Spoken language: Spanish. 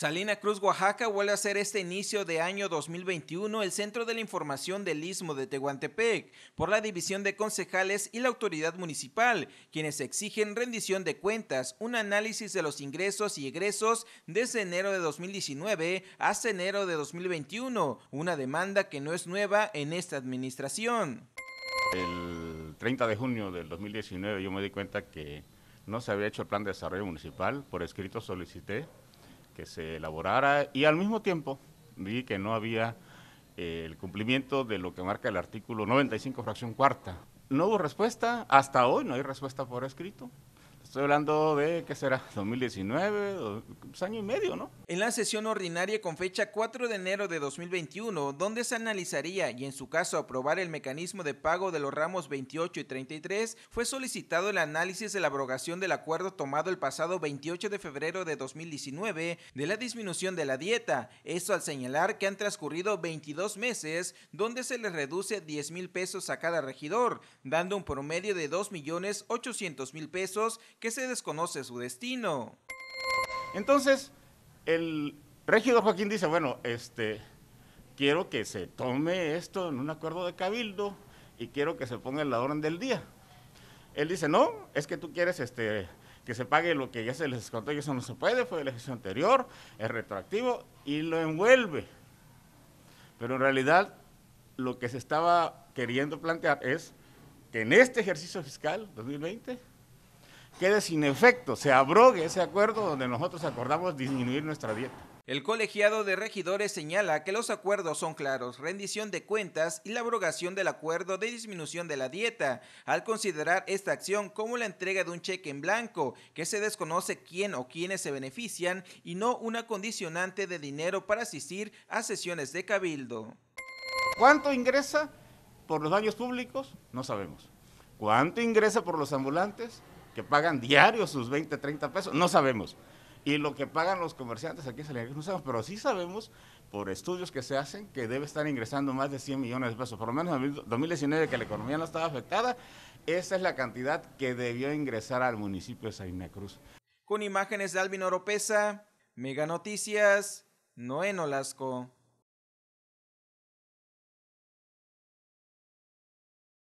Salina Cruz, Oaxaca, vuelve a ser este inicio de año 2021 el centro de la información del Istmo de Tehuantepec por la División de Concejales y la Autoridad Municipal, quienes exigen rendición de cuentas, un análisis de los ingresos y egresos desde enero de 2019 hasta enero de 2021, una demanda que no es nueva en esta administración. El 30 de junio del 2019 yo me di cuenta que no se había hecho el plan de desarrollo municipal, por escrito solicité que se elaborara y al mismo tiempo vi que no había eh, el cumplimiento de lo que marca el artículo 95, fracción cuarta. No hubo respuesta, hasta hoy no hay respuesta por escrito. Estoy hablando de, ¿qué será? 2019, pues, año y medio, ¿no? En la sesión ordinaria con fecha 4 de enero de 2021, donde se analizaría y en su caso aprobar el mecanismo de pago de los ramos 28 y 33, fue solicitado el análisis de la abrogación del acuerdo tomado el pasado 28 de febrero de 2019 de la disminución de la dieta. Esto al señalar que han transcurrido 22 meses donde se les reduce 10 mil pesos a cada regidor, dando un promedio de 2 millones 800 mil pesos que se desconoce su destino. Entonces, el regidor Joaquín dice, bueno, este, quiero que se tome esto en un acuerdo de cabildo y quiero que se ponga en la orden del día. Él dice, no, es que tú quieres este, que se pague lo que ya se les contó y eso no se puede, fue el ejercicio anterior, es retroactivo y lo envuelve. Pero en realidad lo que se estaba queriendo plantear es que en este ejercicio fiscal 2020 quede sin efecto, se abrogue ese acuerdo donde nosotros acordamos disminuir nuestra dieta. El colegiado de regidores señala que los acuerdos son claros, rendición de cuentas y la abrogación del acuerdo de disminución de la dieta, al considerar esta acción como la entrega de un cheque en blanco, que se desconoce quién o quiénes se benefician y no una condicionante de dinero para asistir a sesiones de cabildo. ¿Cuánto ingresa por los daños públicos? No sabemos. ¿Cuánto ingresa por los ambulantes? que pagan diario sus 20, 30 pesos, no sabemos. Y lo que pagan los comerciantes aquí en Cruz no sabemos, pero sí sabemos por estudios que se hacen que debe estar ingresando más de 100 millones de pesos. Por lo menos en 2019, que la economía no estaba afectada, esa es la cantidad que debió ingresar al municipio de Salina Cruz. Con imágenes de Alvin Oropesa, Mega Noticias, Noé Nolasco.